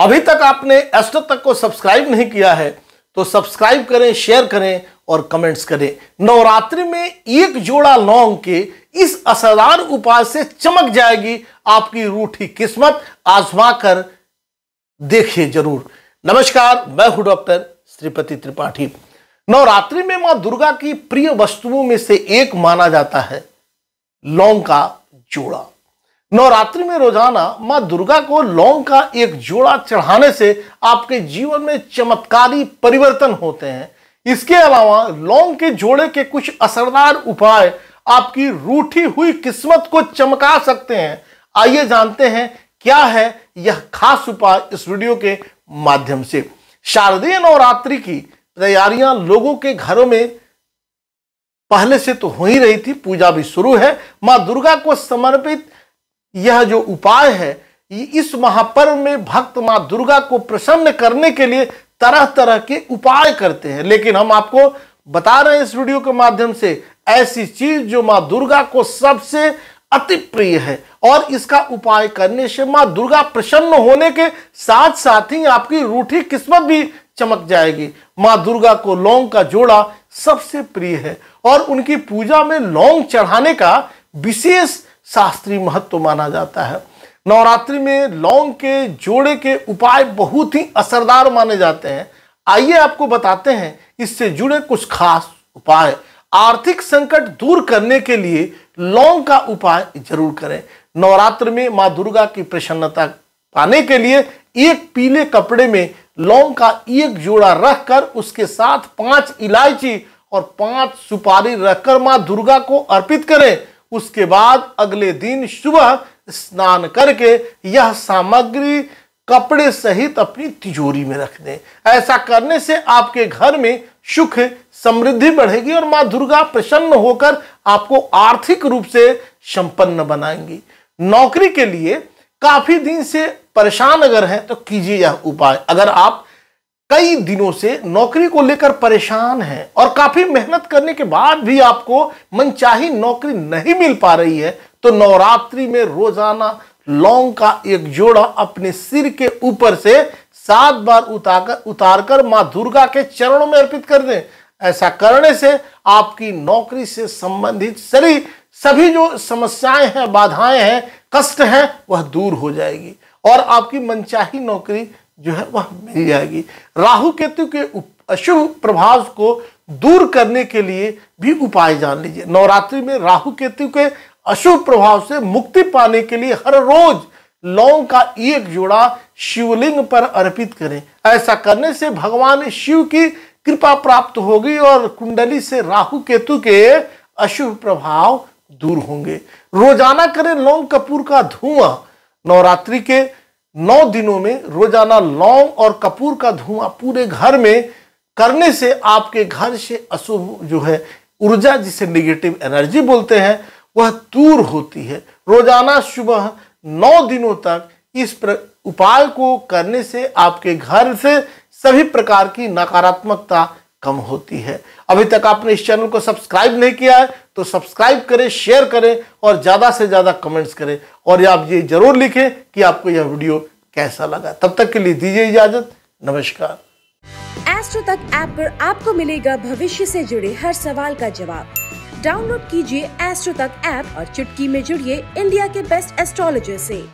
अभी तक आपने एस्ट्रो तक को सब्सक्राइब नहीं किया है तो सब्सक्राइब करें शेयर करें और कमेंट्स करें नवरात्रि में एक जोड़ा लौंग के इस असाधारण उपाय से चमक जाएगी आपकी रूठी किस्मत आजमा कर देखिए जरूर नमस्कार मैं हूं डॉक्टर श्रीपति त्रिपाठी नवरात्रि में मां दुर्गा की प्रिय वस्तुओं में से एक माना जाता है लौंग का जोड़ा नवरात्रि में रोजाना मां दुर्गा को लौंग का एक जोड़ा चढ़ाने से आपके जीवन में चमत्कारी परिवर्तन होते हैं इसके अलावा लौंग के जोड़े के कुछ असरदार उपाय आपकी रूठी हुई किस्मत को चमका सकते हैं आइए जानते हैं क्या है यह खास उपाय इस वीडियो के माध्यम से शारदीय नवरात्रि की तैयारियां लोगों के घरों में पहले से तो हो ही रही थी पूजा भी शुरू है माँ दुर्गा को समर्पित यह जो उपाय है इस महापर्व में भक्त माँ दुर्गा को प्रसन्न करने के लिए तरह तरह के उपाय करते हैं लेकिन हम आपको बता रहे हैं इस वीडियो के माध्यम से ऐसी चीज जो माँ दुर्गा को सबसे अति प्रिय है और इसका उपाय करने से माँ दुर्गा प्रसन्न होने के साथ साथ ही आपकी रूठी किस्मत भी चमक जाएगी माँ दुर्गा को लौंग का जोड़ा सबसे प्रिय है और उनकी पूजा में लौंग चढ़ाने का विशेष शास्त्रीय महत्व माना जाता है नवरात्रि में लौंग के जोड़े के उपाय बहुत ही असरदार माने जाते हैं आइए आपको बताते हैं इससे जुड़े कुछ खास उपाय आर्थिक संकट दूर करने के लिए लौंग का उपाय जरूर करें नवरात्र में माँ दुर्गा की प्रसन्नता पाने के लिए एक पीले कपड़े में लौंग का एक जोड़ा रखकर उसके साथ पांच इलायची और पांच सुपारी रखकर माँ दुर्गा को अर्पित करें उसके बाद अगले दिन सुबह स्नान करके यह सामग्री कपड़े सहित अपनी तिजोरी में रख दें ऐसा करने से आपके घर में सुख समृद्धि बढ़ेगी और माँ दुर्गा प्रसन्न होकर आपको आर्थिक रूप से संपन्न बनाएंगी नौकरी के लिए काफी दिन से परेशान अगर हैं तो कीजिए यह उपाय अगर आप कई दिनों से नौकरी को लेकर परेशान हैं और काफी मेहनत करने के बाद भी आपको मनचाही नौकरी नहीं मिल पा रही है तो नवरात्रि में रोजाना लौंग का एक जोड़ा अपने सिर के ऊपर से सात बार उतारकर उतारकर मां दुर्गा के चरणों में अर्पित कर दें ऐसा करने से आपकी नौकरी से संबंधित सभी सभी जो समस्याएं हैं बाधाएं हैं कष्ट हैं वह दूर हो जाएगी और आपकी मनचाही नौकरी जो है वह मिल जाएगी राहु केतु के अशुभ प्रभाव को दूर करने के लिए भी उपाय जान लीजिए नवरात्रि में राहु केतु के अशुभ प्रभाव से मुक्ति पाने के लिए हर रोज लौंग का एक जोड़ा शिवलिंग पर अर्पित करें ऐसा करने से भगवान शिव की कृपा प्राप्त होगी और कुंडली से राहु केतु के अशुभ प्रभाव दूर होंगे रोजाना करें लौंग कपूर का धुआं नवरात्रि के नौ दिनों में रोजाना लौंग और कपूर का धुआं पूरे घर में करने से आपके घर से अशुभ जो है ऊर्जा जिसे निगेटिव एनर्जी बोलते हैं वह दूर होती है रोजाना सुबह नौ दिनों तक इस उपाय को करने से आपके घर से सभी प्रकार की नकारात्मकता कम होती है अभी तक आपने इस चैनल को सब्सक्राइब नहीं किया है तो सब्सक्राइब करें शेयर करें और ज़्यादा से ज़्यादा कमेंट्स करें और आप ये ज़रूर लिखें कि आपको यह वीडियो कैसा लगा तब तक के लिए दीजिए इजाज़त नमस्कार एस्ट्रो तक ऐप पर आपको मिलेगा भविष्य से जुड़े हर सवाल का जवाब डाउनलोड कीजिए एस्ट्रो तक ऐप और चुटकी में जुड़िए इंडिया के बेस्ट एस्ट्रोलॉजर से